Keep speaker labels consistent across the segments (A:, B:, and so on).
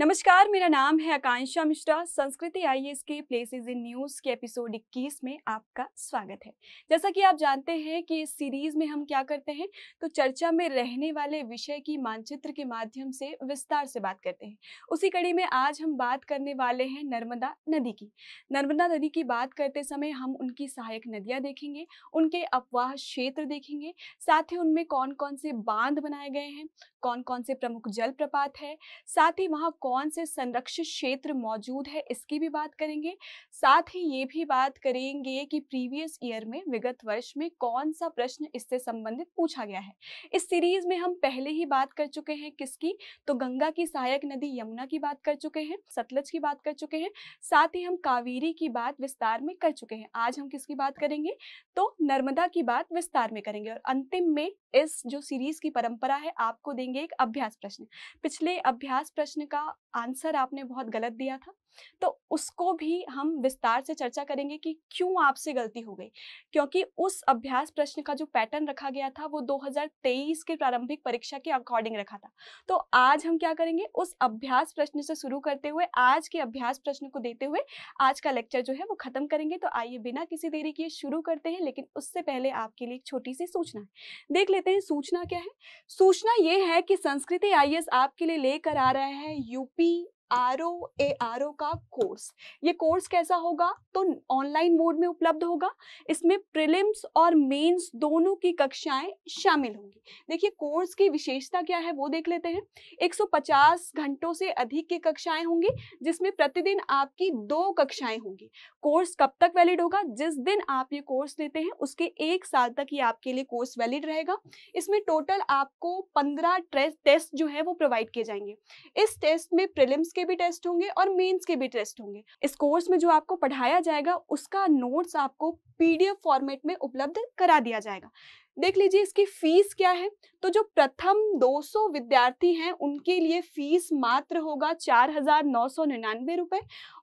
A: नमस्कार मेरा नाम है आकांक्षा मिश्रा संस्कृति आई एस के प्लेसेज इन न्यूज़ के एपिसोड 21 में आपका स्वागत है जैसा कि आप जानते हैं कि इस सीरीज़ में हम क्या करते हैं तो चर्चा में रहने वाले विषय की मानचित्र के माध्यम से विस्तार से बात करते हैं उसी कड़ी में आज हम बात करने वाले हैं नर्मदा नदी की नर्मदा नदी की बात करते समय हम उनकी सहायक नदियाँ देखेंगे उनके अपवाह क्षेत्र देखेंगे साथ ही उनमें कौन कौन से बांध बनाए गए हैं कौन कौन से प्रमुख जलप्रपात है साथ ही वहाँ कौन से संरक्षित क्षेत्र मौजूद है इसकी भी बात करेंगे साथ ही ये भी बात करेंगे कि प्रीवियस ईयर में विगत वर्ष में कौन सा प्रश्न इससे संबंधित पूछा गया है इस सीरीज में हम पहले ही बात कर चुके हैं किसकी तो गंगा की सहायक नदी यमुना की बात कर चुके हैं सतलज की बात कर चुके हैं साथ ही हम कावेरी की बात विस्तार में कर चुके हैं आज हम किसकी बात करेंगे तो नर्मदा की बात विस्तार में करेंगे और अंतिम में इस जो सीरीज की परंपरा है आपको देंगे करेंगे एक अभ्यास प्रश्न पिछले अभ्यास प्रश्न का आंसर आपने बहुत गलत दिया था तो उसको भी हम विस्तार से चर्चा करेंगे कि क्यों आपसे गलती हो गई क्योंकि उस अभ्यास प्रश्न का जो पैटर्न रखा गया था वो 2023 के प्रारंभिक परीक्षा के अकॉर्डिंग रखा था तो आज हम क्या करेंगे उस अभ्यास प्रश्न से शुरू करते हुए आज के अभ्यास प्रश्न को देते हुए आज का लेक्चर जो है वो खत्म करेंगे तो आइए बिना किसी देरी के शुरू करते हैं लेकिन उससे पहले आपके लिए एक छोटी सी सूचना है देख लेते हैं सूचना क्या है सूचना ये है कि संस्कृति आई आपके लिए लेकर आ रहा है UP R O A R O का कोर्स ये कोर्स कैसा होगा तो ऑनलाइन मोड में उपलब्ध होगा इसमें प्रिलिम्स और मेंस दोनों की कक्षाएं शामिल होंगी देखिए कोर्स की विशेषता क्या है वो देख लेते हैं 150 घंटों से अधिक की कक्षाएं होंगी जिसमें प्रतिदिन आपकी दो कक्षाएं होंगी कोर्स कब तक वैलिड होगा जिस दिन आप ये कोर्स लेते हैं उसके एक साल तक ये आपके लिए कोर्स वैलिड रहेगा इसमें टोटल आपको पंद्रह टेस्ट जो है वो प्रोवाइड किए जाएंगे इस टेस्ट में प्रिलिम्स के भी टेस्ट होंगे और मेंस के भी टेस्ट होंगे इस कोर्स में जो आपको पढ़ाया जाएगा उसका नोट्स आपको पीडीएफ फॉर्मेट में उपलब्ध करा दिया जाएगा देख लीजिए इसकी फीस क्या है तो जो प्रथम 200 विद्यार्थी हैं उनके लिए फीस मात्र होगा चार हजार नौ सौ निन्यानवे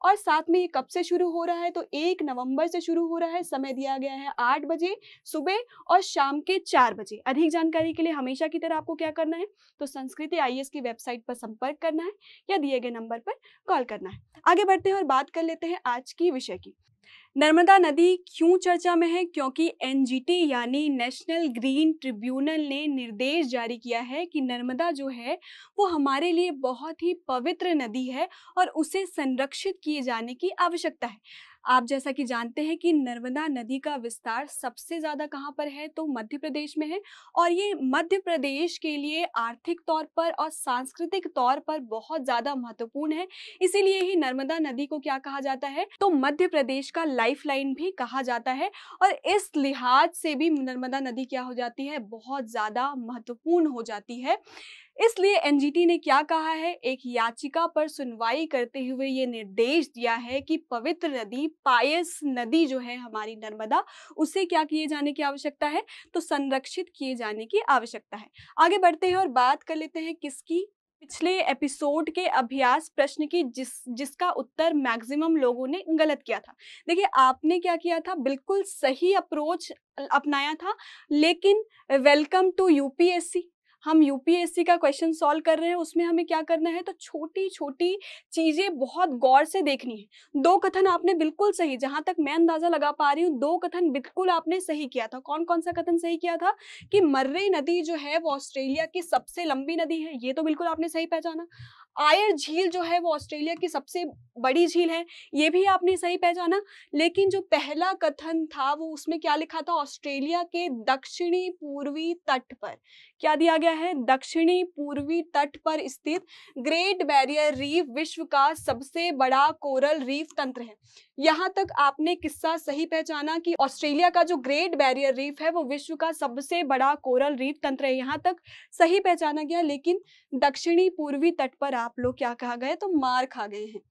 A: और साथ में ये कब से शुरू हो रहा है तो एक नवंबर से शुरू हो रहा है समय दिया गया है आठ बजे सुबह और शाम के चार बजे अधिक जानकारी के लिए हमेशा की तरह आपको क्या करना है तो संस्कृति आई की वेबसाइट पर संपर्क करना है या दिए गए नंबर पर कॉल करना है आगे बढ़ते हैं और बात कर लेते हैं आज की विषय की नर्मदा नदी क्यों चर्चा में है क्योंकि एनजीटी यानी नेशनल ग्रीन ट्रिब्यूनल ने निर्देश जारी किया है कि नर्मदा जो है वो हमारे लिए बहुत ही पवित्र नदी है और उसे संरक्षित किए जाने की आवश्यकता है आप जैसा कि जानते हैं कि नर्मदा नदी का विस्तार सबसे ज़्यादा कहाँ पर है तो मध्य प्रदेश में है और ये मध्य प्रदेश के लिए आर्थिक तौर पर और सांस्कृतिक तौर पर बहुत ज़्यादा महत्वपूर्ण है इसीलिए ही नर्मदा नदी को क्या कहा जाता है तो मध्य प्रदेश का लाइफ लाइन भी कहा जाता है और इस लिहाज से भी नर्मदा नदी क्या हो जाती है बहुत ज़्यादा महत्वपूर्ण हो जाती है इसलिए एनजीटी ने क्या कहा है एक याचिका पर सुनवाई करते हुए ये निर्देश दिया है कि पवित्र नदी पायस नदी जो है हमारी नर्मदा उसे क्या किए जाने की आवश्यकता है तो संरक्षित किए जाने की आवश्यकता है आगे बढ़ते हैं और बात कर लेते हैं किसकी पिछले एपिसोड के अभ्यास प्रश्न की जिस जिसका उत्तर मैक्सिमम लोगों ने गलत किया था देखिए आपने क्या किया था बिल्कुल सही अप्रोच अपनाया था लेकिन वेलकम टू यूपीएससी हम यूपीएससी का क्वेश्चन सॉल्व कर रहे हैं उसमें हमें क्या करना है तो छोटी छोटी चीजें बहुत गौर से देखनी है दो कथन आपने बिल्कुल सही जहां तक मैं अंदाजा लगा पा रही हूँ दो कथन बिल्कुल आपने सही किया था कौन कौन सा कथन सही किया था कि मर्रे नदी जो है वो ऑस्ट्रेलिया की सबसे लंबी नदी है ये तो बिल्कुल आपने सही पहचाना आयर झील जो है वो ऑस्ट्रेलिया की सबसे बड़ी झील है ये भी आपने सही पहचाना लेकिन जो पहला कथन था वो उसमें क्या लिखा था ऑस्ट्रेलिया के दक्षिणी पूर्वी तट पर क्या दिया गया है दक्षिणी पूर्वी तट पर स्थित ग्रेट बैरियर रीफ विश्व का सबसे बड़ा कोरल रीफ तंत्र है यहाँ तक आपने किस्सा सही पहचाना कि ऑस्ट्रेलिया का जो ग्रेट बैरियर रीफ है वो विश्व का सबसे बड़ा कोरल रीफ तंत्र है यहाँ तक सही पहचाना गया लेकिन दक्षिणी पूर्वी तट पर आप लोग क्या कहा गए तो मार खा गए हैं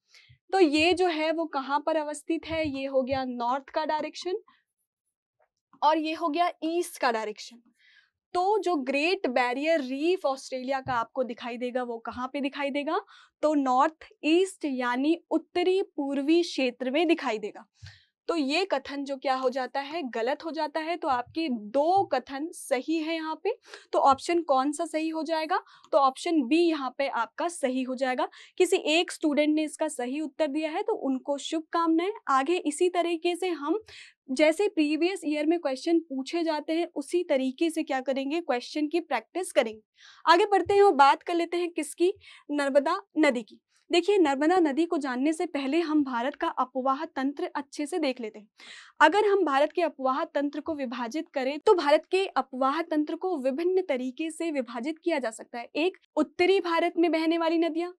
A: तो ये जो है वो कहाँ पर अवस्थित है ये हो गया नॉर्थ का डायरेक्शन और ये हो गया ईस्ट का डायरेक्शन तो जो ग्रेट बैरियर रीफ ऑस्ट्रेलिया का आपको दिखाई देगा वो कहाँ पे दिखाई देगा तो नॉर्थ ईस्ट यानी उत्तरी पूर्वी क्षेत्र में दिखाई देगा तो ये कथन जो क्या हो जाता है गलत हो जाता है तो आपके दो कथन सही है यहाँ पे तो ऑप्शन कौन सा सही हो जाएगा तो ऑप्शन बी यहाँ पे आपका सही हो जाएगा किसी एक स्टूडेंट ने इसका सही उत्तर दिया है तो उनको शुभकामनाएं आगे इसी तरीके से हम जैसे प्रीवियस ईयर में क्वेश्चन पूछे जाते हैं उसी तरीके से क्या करेंगे क्वेश्चन की प्रैक्टिस करेंगे आगे बढ़ते हैं और बात कर लेते हैं किसकी नर्मदा नदी की देखिए नर्मदा नदी को जानने से पहले हम भारत का अपवाह तंत्र अच्छे से देख लेते हैं अगर हम भारत के अपवाह तंत्र को विभाजित करें तो भारत के अपवाह तंत्र को विभिन्न तरीके से विभाजित किया जा सकता है एक उत्तरी भारत में बहने वाली नदियां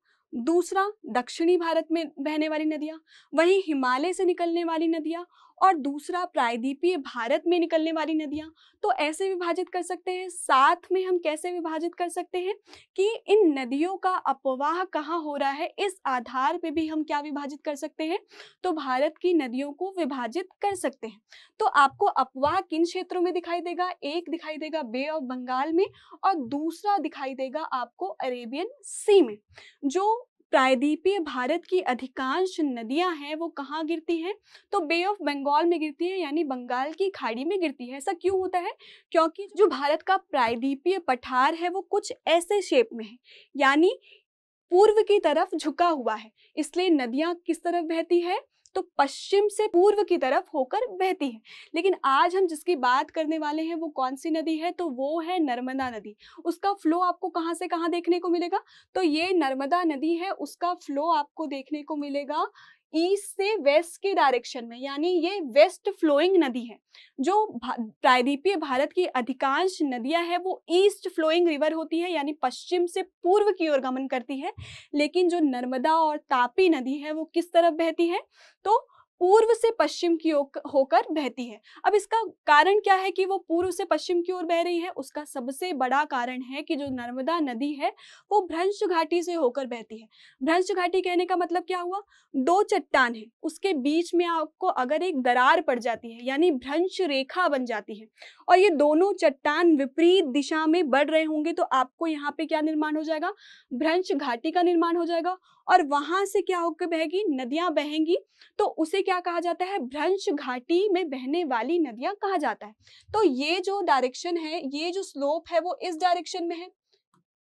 A: दूसरा दक्षिणी भारत में बहने वाली नदियां वहीं हिमालय से निकलने वाली नदियां और दूसरा प्रायद्वीपीय भारत में निकलने वाली नदियाँ तो ऐसे विभाजित कर सकते हैं साथ में हम कैसे विभाजित कर सकते हैं कि इन नदियों का अपवाह कहाँ हो रहा है इस आधार पर भी हम क्या विभाजित कर सकते हैं तो भारत की नदियों को विभाजित कर सकते हैं तो आपको अपवाह किन क्षेत्रों में दिखाई देगा एक दिखाई देगा बे ऑफ बंगाल में और दूसरा दिखाई देगा आपको अरेबियन सी में जो प्रायद्वीपीय भारत की अधिकांश नदियां हैं वो कहाँ गिरती हैं तो बे ऑफ बंगाल में गिरती है यानी बंगाल की खाड़ी में गिरती है ऐसा क्यों होता है क्योंकि जो भारत का प्रायद्वीपीय पठार है वो कुछ ऐसे शेप में है यानी पूर्व की तरफ झुका हुआ है इसलिए नदियाँ किस तरफ बहती है तो पश्चिम से पूर्व की तरफ होकर बहती है लेकिन आज हम जिसकी बात करने वाले हैं वो कौन सी नदी है तो वो है नर्मदा नदी उसका फ्लो आपको कहाँ से कहाँ देखने को मिलेगा तो ये नर्मदा नदी है उसका फ्लो आपको देखने को मिलेगा ईस्ट से वेस्ट के डायरेक्शन में यानी ये वेस्ट फ्लोइंग नदी है जो प्रायदीपीय प्रायद्वीपीय भारत की अधिकांश नदियां हैं वो ईस्ट फ्लोइंग रिवर होती है यानी पश्चिम से पूर्व की ओर गमन करती है लेकिन जो नर्मदा और तापी नदी है वो किस तरफ बहती है तो पूर्व से पश्चिम की होकर बहती है अब इसका कारण क्या है कि वो पूर्व से पश्चिम की ओर बह रही है उसका सबसे बड़ा कारण है कि जो नर्मदा नदी है वो भ्रंश घाटी से होकर बहती है भ्रंश घाटी कहने का मतलब क्या हुआ दो चट्टान है उसके बीच में आपको अगर एक दरार पड़ जाती है यानी भ्रंश रेखा बन जाती है और ये दोनों चट्टान विपरीत दिशा में बढ़ रहे होंगे तो आपको यहाँ पे क्या निर्माण हो जाएगा भ्रंश घाटी का निर्माण हो जाएगा और वहां से क्या होकर बहेगी नदियां बहेंगी तो उसे क्या कहा जाता है भ्रंश घाटी में बहने वाली नदियां कहा जाता है तो ये जो डायरेक्शन है ये जो स्लोप है वो इस डायरेक्शन में है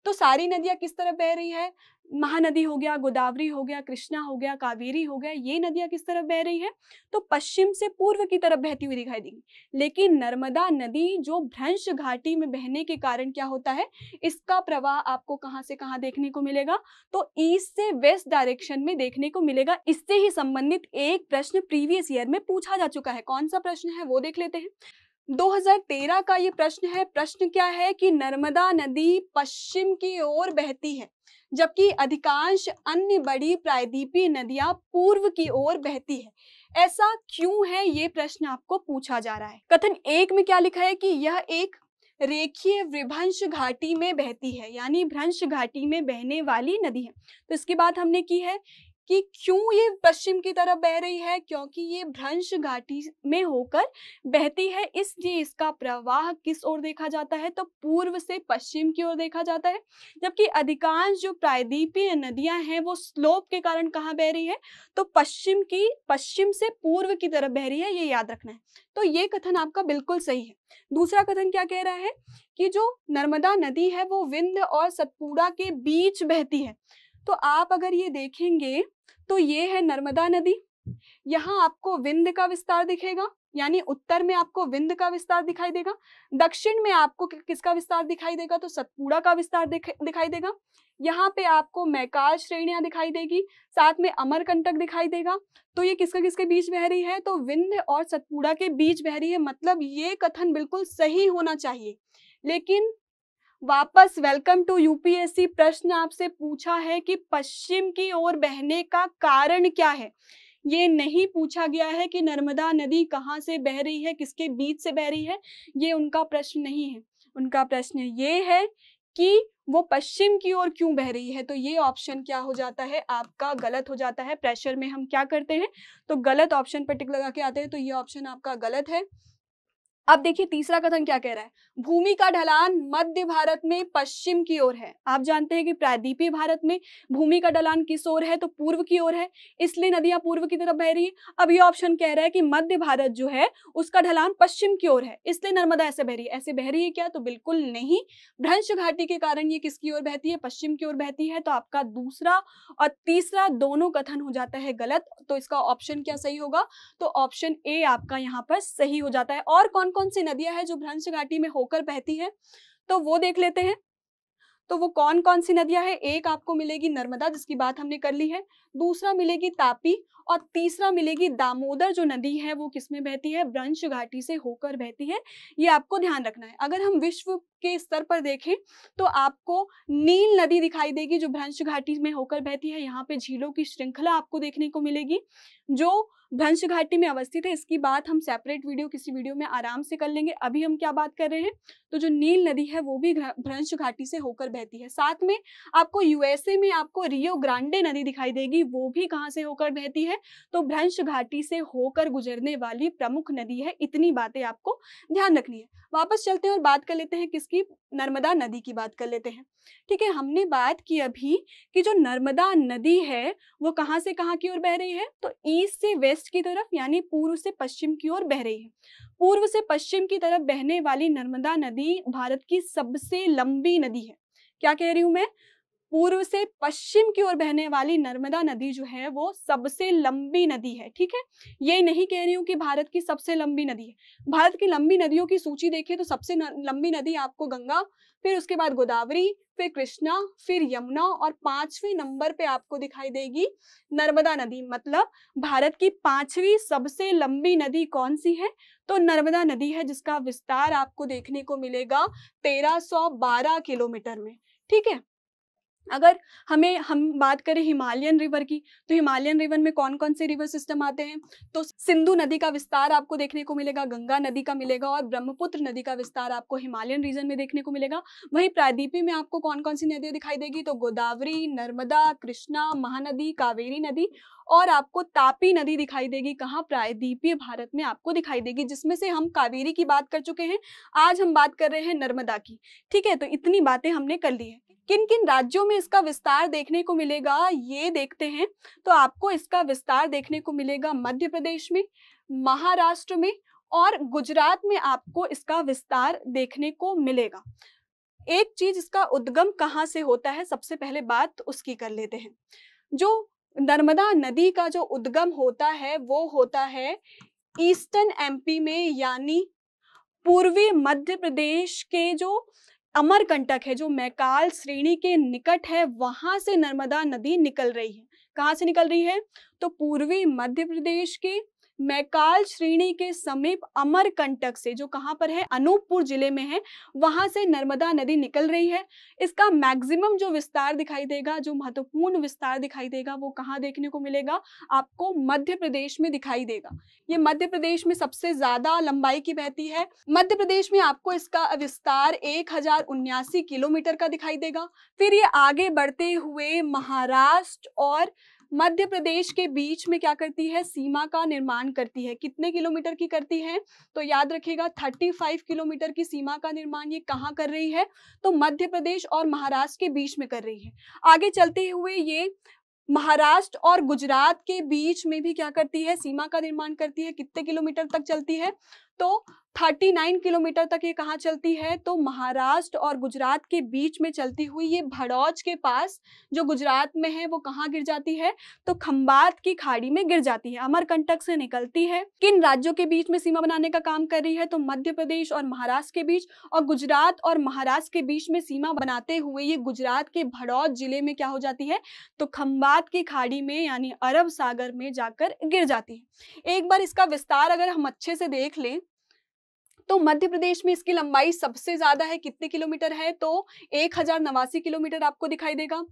A: तो सारी नदियां किस तरफ बह रही है महानदी हो गया गोदावरी हो गया कृष्णा हो गया कावेरी हो गया ये नदियां किस तरफ बह रही है तो पश्चिम से पूर्व की तरफ बहती हुई दिखाई देगी लेकिन नर्मदा नदी जो भ्रंश घाटी में बहने के कारण क्या होता है इसका प्रवाह आपको कहाँ से कहाँ देखने को मिलेगा तो ईस्ट से वेस्ट डायरेक्शन में देखने को मिलेगा इससे ही संबंधित एक प्रश्न प्रीवियस ईयर में पूछा जा चुका है कौन सा प्रश्न है वो देख लेते हैं 2013 का ये प्रश्न है प्रश्न क्या है कि नर्मदा नदी पश्चिम की ओर बहती है जबकि अधिकांश अन्य बड़ी प्रायद्वीपीय नदियां पूर्व की ओर बहती है ऐसा क्यों है ये प्रश्न आपको पूछा जा रहा है कथन एक में क्या लिखा है कि यह एक रेखीय विभ्रंश घाटी में बहती है यानी भ्रंश घाटी में बहने वाली नदी है तो इसकी बात हमने की है कि क्यों ये पश्चिम की तरफ बह रही है क्योंकि ये भ्रंश घाटी में होकर बहती है इसलिए इसका प्रवाह किस ओर देखा जाता है तो पूर्व से पश्चिम की ओर देखा जाता है जबकि अधिकांश जो प्रायद्वीपीय नदियां हैं वो स्लोप के कारण कहाँ बह रही है तो पश्चिम की पश्चिम से पूर्व की तरफ बह रही है ये याद रखना है तो ये कथन आपका बिल्कुल सही है दूसरा कथन क्या कह रहा है कि जो नर्मदा नदी है वो विंध्य और सतपुड़ा के बीच बहती है तो आप अगर ये देखेंगे तो ये है नर्मदा नदी यहाँ आपको विंध का विस्तार दिखेगा यानी उत्तर में आपको विंध का विस्तार दिखाई देगा दक्षिण में आपको किसका विस्तार दिखाई देगा तो सतपुड़ा का विस्तार दिखाई देगा यहाँ पे आपको मैकाल श्रेणियां दिखाई देगी साथ में अमरकंटक दिखाई देगा तो ये किसके किसके बीच बह रही है तो विंध्य और सतपुड़ा के बीच बह रही है मतलब ये कथन बिल्कुल सही होना चाहिए लेकिन वापस वेलकम टू यूपीएससी प्रश्न आपसे पूछा है कि पश्चिम की ओर बहने का कारण क्या है ये नहीं पूछा गया है कि नर्मदा नदी कहाँ से बह रही है किसके बीच से बह रही है ये उनका प्रश्न नहीं है उनका प्रश्न ये है कि वो पश्चिम की ओर क्यों बह रही है तो ये ऑप्शन क्या हो जाता है आपका गलत हो जाता है प्रेशर में हम क्या करते हैं तो गलत ऑप्शन पर टिक लगा के आते हैं तो ये ऑप्शन आपका गलत है अब देखिए तीसरा कथन क्या कह रहा है भूमि का ढलान मध्य भारत में पश्चिम की ओर है आप जानते हैं कि प्रायद्वीपीय भारत में भूमि का ढलान किस ओर है तो पूर्व की ओर है इसलिए नदियां पूर्व की तरफ बह रही है अब ये ऑप्शन कह रहा है कि मध्य भारत जो है उसका ढलान पश्चिम की ओर है इसलिए नर्मदा ऐसे बह रही है ऐसे बह रही है क्या तो बिल्कुल नहीं भ्रंश घाटी के कारण ये किसकी ओर बहती है पश्चिम की ओर बहती है तो आपका दूसरा और तीसरा दोनों कथन हो जाता है गलत तो इसका ऑप्शन क्या सही होगा तो ऑप्शन ए आपका यहाँ पर सही हो जाता है और कौन कौन सी नदियां हैं जो भ्रंश घाटी में होकर बहती हैं तो वो देख लेते हैं तो वो कौन कौन सी नदियां हैं एक आपको मिलेगी नर्मदा जिसकी बात हमने कर ली है दूसरा मिलेगी तापी और तीसरा मिलेगी दामोदर जो नदी है वो किसमें बहती है ब्रंश घाटी से होकर बहती है ये आपको ध्यान रखना है अगर हम विश्व के स्तर पर देखें तो आपको नील नदी दिखाई देगी जो भ्रंश घाटी में होकर बहती है यहाँ पे झीलों की श्रृंखला आपको देखने को मिलेगी जो भ्रंश घाटी में अवस्थित है इसकी बात हम सेपरेट वीडियो किसी वीडियो में आराम से कर लेंगे अभी हम क्या बात कर रहे हैं तो जो नील नदी है वो भी भ्रंश घाटी से होकर बहती है साथ में आपको यूएसए में आपको रियो ग्रांडे नदी दिखाई देगी वो भी कहाँ से होकर बहती है तो भ्रंश घाटी से होकर गुजरने वाली प्रमुख नदी है इतनी बातें आपको ध्यान रखनी है वापस चलते हैं और बात कर लेते हैं किसकी नर्मदा नदी की बात कर लेते हैं ठीक है हमने बात की अभी कि जो नर्मदा नदी है वो कहाँ से कहाँ की ओर बह रही है तो ईस्ट से वेस्ट की तरफ यानी पूर्व से पश्चिम की ओर बह रही है पूर्व से पश्चिम की तरफ बहने वाली नर्मदा नदी भारत की सबसे लंबी नदी है क्या कह रही हूँ मैं पूर्व से पश्चिम की ओर बहने वाली नर्मदा नदी जो है वो सबसे लंबी नदी है ठीक है ये नहीं कह रही हूँ कि भारत की सबसे लंबी नदी है भारत की लंबी नदियों की सूची देखें तो सबसे लंबी नदी आपको गंगा फिर उसके बाद गोदावरी फिर कृष्णा फिर यमुना और पांचवी नंबर पे आपको दिखाई देगी नर्मदा नदी मतलब भारत की पांचवी सबसे लंबी नदी कौन सी है तो नर्मदा नदी है जिसका विस्तार आपको देखने को मिलेगा तेरह किलोमीटर में ठीक है अगर हमें हम बात करें हिमालयन रिवर की तो हिमालयन रिवर में कौन कौन से रिवर सिस्टम आते हैं तो सिंधु नदी का विस्तार आपको देखने को मिलेगा गंगा नदी का मिलेगा और ब्रह्मपुत्र नदी का विस्तार आपको हिमालयन रीजन में देखने को मिलेगा वहीं प्रायद्वीपी में आपको कौन कौन सी नदियाँ दिखाई देगी तो गोदावरी नर्मदा कृष्णा महानदी कावेरी नदी और आपको तापी नदी दिखाई देगी कहाँ प्रायद्वीपीय भारत में आपको दिखाई देगी जिसमें से हम कावेरी की बात कर चुके हैं आज हम बात कर रहे हैं नर्मदा की ठीक है तो इतनी बातें हमने कर ली है किन किन राज्यों में इसका विस्तार देखने को मिलेगा ये देखते हैं तो आपको इसका विस्तार देखने को मिलेगा मध्य प्रदेश में महाराष्ट्र में और गुजरात में आपको इसका विस्तार देखने को मिलेगा एक चीज इसका उद्गम कहाँ से होता है सबसे पहले बात उसकी कर लेते हैं जो नर्मदा नदी का जो उद्गम होता है वो होता है ईस्टर्न एमपी में यानी पूर्वी मध्य प्रदेश के जो अमरकंटक है जो मैकाल श्रेणी के निकट है वहां से नर्मदा नदी निकल रही है कहाँ से निकल रही है तो पूर्वी मध्य प्रदेश के मैकाल श्रेणी के समीप अमरकंटक से जो कहां पर है अनूपपुर जिले में है वहां से नर्मदा नदी निकल रही है इसका मैक्सिमम जो विस्तार दिखाई देगा जो महत्वपूर्ण विस्तार दिखाई देगा वो कहाँ देखने को मिलेगा आपको मध्य प्रदेश में दिखाई देगा ये मध्य प्रदेश में सबसे ज्यादा लंबाई की बहती है मध्य प्रदेश में आपको इसका विस्तार एक किलोमीटर का दिखाई देगा फिर ये आगे बढ़ते हुए महाराष्ट्र और मध्य प्रदेश के बीच में क्या करती है सीमा का निर्माण करती है कितने किलोमीटर की करती है तो याद रखिएगा 35 किलोमीटर की सीमा का निर्माण ये कहाँ कर रही है तो मध्य प्रदेश और महाराष्ट्र के बीच में कर रही है आगे चलते हुए ये महाराष्ट्र और गुजरात के बीच में भी क्या करती है सीमा का निर्माण करती है कितने किलोमीटर तक चलती है तो 39 किलोमीटर तक ये कहाँ चलती है तो महाराष्ट्र और गुजरात के बीच में चलती हुई ये भड़ौच के पास जो गुजरात में है वो कहाँ गिर जाती है तो खम्बात की खाड़ी में गिर जाती है अमरकंटक से निकलती है किन राज्यों के बीच में सीमा बनाने का काम कर रही है तो मध्य प्रदेश और महाराष्ट्र के बीच और गुजरात और महाराष्ट्र के बीच में सीमा बनाते हुए ये गुजरात के भड़ौच जिले में क्या हो जाती है तो खम्बात की खाड़ी में यानी अरब सागर में जाकर गिर जाती है एक बार इसका विस्तार अगर हम अच्छे से देख लें तो मध्य प्रदेश में इसकी लंबाई सबसे ज्यादा है कितने किलोमीटर है तो एक किलोमीटर आपको दिखाई देगा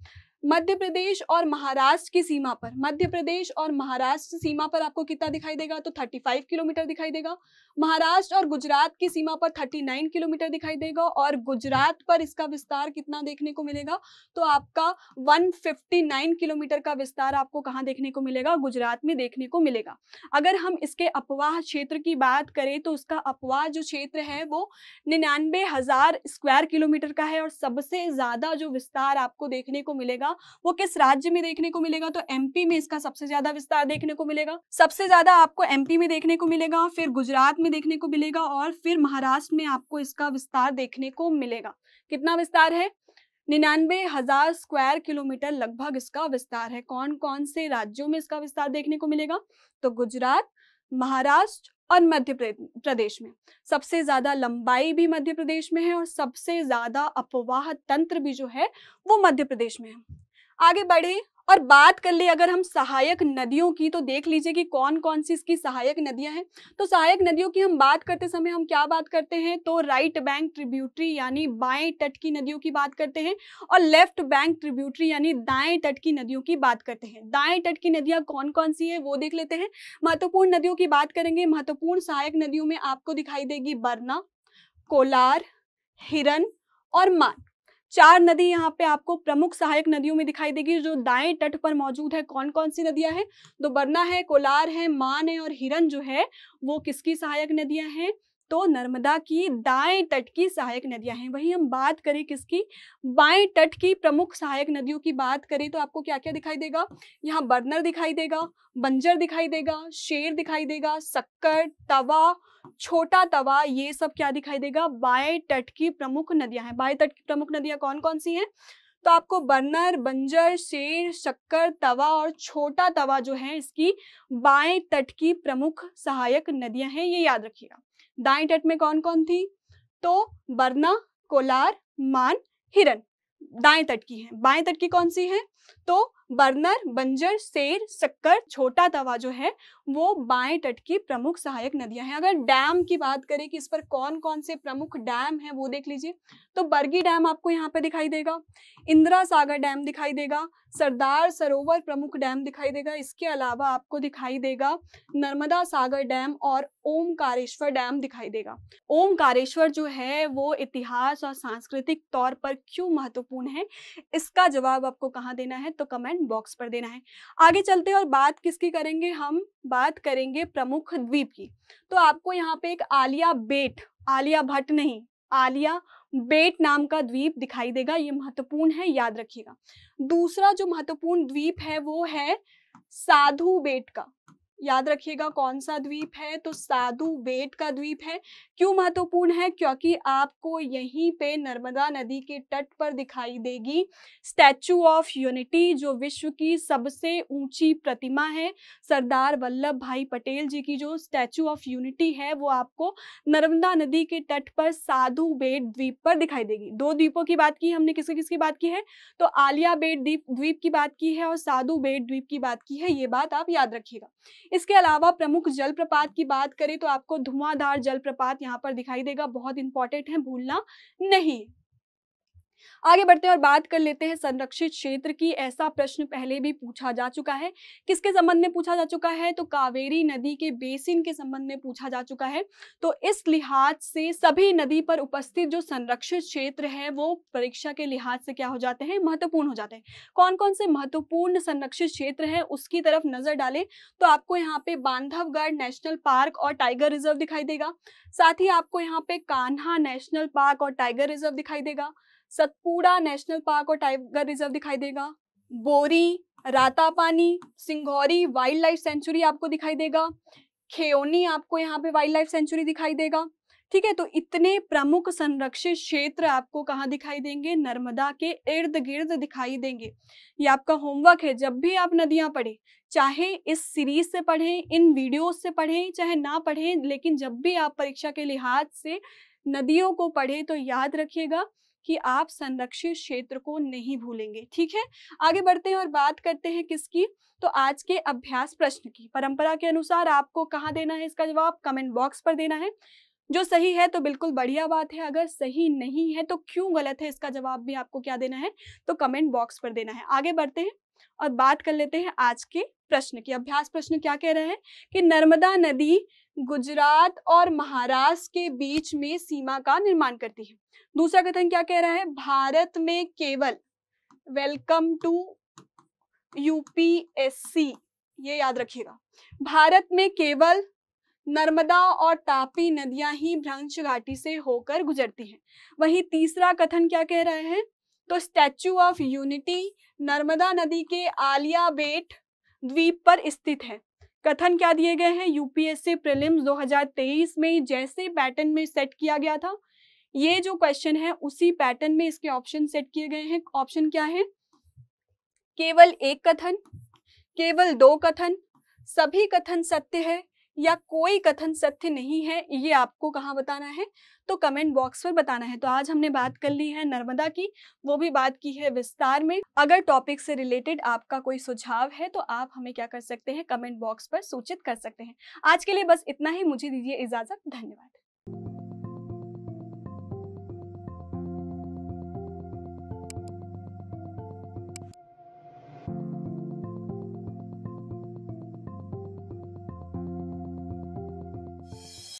A: मध्य प्रदेश और महाराष्ट्र की सीमा पर मध्य प्रदेश और महाराष्ट्र सीमा पर आपको कितना दिखाई देगा तो 35 किलोमीटर दिखाई देगा महाराष्ट्र और गुजरात की सीमा पर 39 किलोमीटर दिखाई देगा और गुजरात पर इसका विस्तार कितना देखने को मिलेगा तो आपका 159 किलोमीटर का विस्तार आपको कहाँ देखने को मिलेगा गुजरात में देखने को मिलेगा अगर हम इसके अपवाह क्षेत्र की बात करें तो उसका अपवाह जो क्षेत्र है वो निन्यानवे स्क्वायर किलोमीटर का है और सबसे ज़्यादा जो विस्तार आपको देखने को मिलेगा मिलेगा वो किस राज्य में देखने को मिलेगा तो एमपी में इसका सबसे ज्यादा विस्तार देखने को मिलेगा सबसे ज्यादा आपको एमपी में देखने को मिलेगा फिर गुजरात में देखने को मिलेगा और फिर महाराष्ट्र में आपको इसका विस्तार देखने को मिलेगा कितना विस्तार है निन्यानवे हजार स्क्वायर किलोमीटर लगभग इसका विस्तार है कौन कौन से राज्यों में इसका विस्तार देखने को मिलेगा तो गुजरात महाराष्ट्र और मध्य प्रदेश में सबसे ज़्यादा लंबाई भी मध्य प्रदेश में है और सबसे ज़्यादा अपवाह तंत्र भी जो है वो मध्य प्रदेश में है आगे बढ़े और बात कर ले अगर हम सहायक नदियों की तो देख लीजिए कि कौन कौन सी इसकी सहायक नदियां हैं तो सहायक नदियों की हम बात करते समय हम क्या बात करते हैं तो राइट बैंक ट्रिब्यूटरी यानी बाएं तट की नदियों की बात करते हैं और लेफ्ट बैंक ट्रिब्यूटरी यानी दाएं तट की नदियों की बात करते हैं दाएं तट की नदियां कौन कौन सी है वो देख लेते हैं महत्वपूर्ण नदियों की बात करेंगे महत्वपूर्ण सहायक नदियों में आपको दिखाई देगी बरना कोलार हिरन और मान चार नदी यहाँ पे आपको प्रमुख सहायक नदियों में दिखाई देगी जो दाएं तट पर मौजूद है कौन कौन सी नदियां हैं तो बरना है कोलार है मान है और हिरन जो है वो किसकी सहायक नदियां हैं तो नर्मदा की दाएं तट की सहायक नदियां हैं वहीं हम बात करें किसकी बाएं तट की प्रमुख सहायक नदियों की बात करें तो आपको क्या क्या दिखाई देगा यहाँ बर्नर दिखाई देगा बंजर दिखाई देगा शेर दिखाई देगा सक्कर तवा छोटा तवा ये सब क्या दिखाई देगा बाएं तट की प्रमुख नदियां हैं बाएं तट की प्रमुख नदियां कौन कौन सी हैं तो आपको बर्नर बंजर शेर शक्कर तवा और छोटा तवा जो है इसकी बाएं तट की प्रमुख सहायक नदियां हैं ये याद रखिएगा दाएं तट में कौन कौन थी तो बरना कोलार मान हिरन दाएं तट की है बाएं तट की कौन सी है तो बर्नर बंजर शेर शक्कर छोटा तवा जो है वो बाएं तट की प्रमुख सहायक नदियां हैं अगर डैम की बात करें कि इस पर कौन कौन से प्रमुख डैम हैं वो देख लीजिए तो बर्गी डैम आपको यहाँ पे दिखाई देगा इंदिरा सागर डैम दिखाई देगा सरदार सरोवर प्रमुख डैम दिखाई देगा इसके अलावा आपको दिखाई देगा नर्मदा सागर डैम और ओमकारेश्वर डैम दिखाई देगा ओमकारेश्वर जो है वो इतिहास और सांस्कृतिक तौर पर क्यों महत्वपूर्ण है इसका जवाब आपको कहाँ देना है तो कमेंट बॉक्स पर देना है आगे चलते हैं और बात किसकी करेंगे हम बात करेंगे प्रमुख द्वीप की तो आपको यहाँ पे एक आलिया बेट आलिया भट्ट नहीं आलिया बेट नाम का द्वीप दिखाई देगा ये महत्वपूर्ण है याद रखिएगा दूसरा जो महत्वपूर्ण द्वीप है वो है साधु बेट का याद रखिएगा कौन सा द्वीप है तो साधु बेट का द्वीप है क्यों महत्वपूर्ण है क्योंकि आपको यहीं पे नर्मदा नदी के तट पर दिखाई देगी स्टैचू ऑफ यूनिटी जो विश्व की सबसे ऊंची प्रतिमा है सरदार वल्लभ भाई पटेल जी की जो स्टैचू ऑफ यूनिटी है वो आपको नर्मदा नदी के तट पर साधु बेट द्वीप पर दिखाई देगी दो द्वीपों की बात की हमने किसकी किसकी बात की है तो आलिया बेट द्वीप द्वीप की बात की है और साधु बेट द्वीप की बात की है ये बात आप याद रखिएगा इसके अलावा प्रमुख जलप्रपात की बात करें तो आपको धुआंधार जलप्रपात यहाँ पर दिखाई देगा बहुत इंपॉर्टेंट है भूलना नहीं आगे बढ़ते हैं और बात कर लेते हैं संरक्षित क्षेत्र की ऐसा प्रश्न पहले भी पूछा जा चुका है किसके संबंध में पूछा जा चुका है तो कावेरी नदी के बेसिन के संबंध में पूछा जा चुका है तो इस लिहाज से सभी नदी पर उपस्थित जो संरक्षित क्षेत्र है वो परीक्षा के लिहाज से क्या हो जाते हैं महत्वपूर्ण हो जाते हैं कौन कौन से महत्वपूर्ण संरक्षित क्षेत्र है उसकी तरफ नजर डालें तो आपको यहाँ पे बांधवगढ़ नेशनल पार्क और टाइगर रिजर्व दिखाई देगा साथ ही आपको यहाँ पे कान्हा नेशनल पार्क और टाइगर रिजर्व दिखाई देगा सतपुड़ा नेशनल पार्क और टाइगर रिजर्व दिखाई देगा Bori Ratapani Singhori wildlife sanctuary आपको दिखाई देगा खेओनी आपको यहाँ पे वाइल्ड लाइफ सेंचुरी दिखाई देगा ठीक है तो इतने प्रमुख संरक्षित क्षेत्र आपको कहाँ दिखाई देंगे नर्मदा के इर्द गिर्द दिखाई देंगे ये आपका होमवर्क है जब भी आप नदियाँ पढ़ें चाहे इस सीरीज से पढ़ें इन वीडियोस से पढ़ें चाहे ना पढ़ें लेकिन जब भी आप परीक्षा के लिहाज से नदियों को पढ़ें तो याद रखिएगा कि आप संरक्षित क्षेत्र को नहीं भूलेंगे ठीक है आगे बढ़ते हैं और बात करते हैं किसकी तो आज के अभ्यास प्रश्न की परंपरा के अनुसार आपको कहाँ देना है इसका जवाब कमेंट बॉक्स पर देना है जो सही है तो बिल्कुल बढ़िया बात है अगर सही नहीं है तो क्यों गलत है इसका जवाब भी आपको क्या देना है तो कमेंट बॉक्स पर देना है आगे बढ़ते हैं और बात कर लेते हैं आज के प्रश्न की अभ्यास प्रश्न क्या कह रहे हैं कि नर्मदा नदी गुजरात और महाराष्ट्र के बीच में सीमा का निर्माण करती है दूसरा कथन क्या कह रहा है भारत में केवल वेलकम टू यूपीएससी ये याद रखिएगा भारत में केवल नर्मदा और तापी नदियां ही भ्रंश घाटी से होकर गुजरती हैं वहीं तीसरा कथन क्या कह रहे हैं तो स्टैचू ऑफ यूनिटी नर्मदा नदी के आलिया बेट द्वीप पर स्थित है कथन क्या दिए गए हैं यूपीएससी प्रीलिम्स 2023 में जैसे पैटर्न में सेट किया गया था ये जो क्वेश्चन है उसी पैटर्न में इसके ऑप्शन सेट किए गए हैं ऑप्शन क्या है केवल एक कथन केवल दो कथन सभी कथन सत्य है या कोई कथन सत्य नहीं है ये आपको कहाँ बताना है तो कमेंट बॉक्स पर बताना है तो आज हमने बात कर ली है नर्मदा की वो भी बात की है विस्तार में अगर टॉपिक से रिलेटेड आपका कोई सुझाव है तो आप हमें क्या कर सकते हैं कमेंट बॉक्स पर सूचित कर सकते हैं आज के लिए बस इतना ही मुझे दीजिए इजाजत धन्यवाद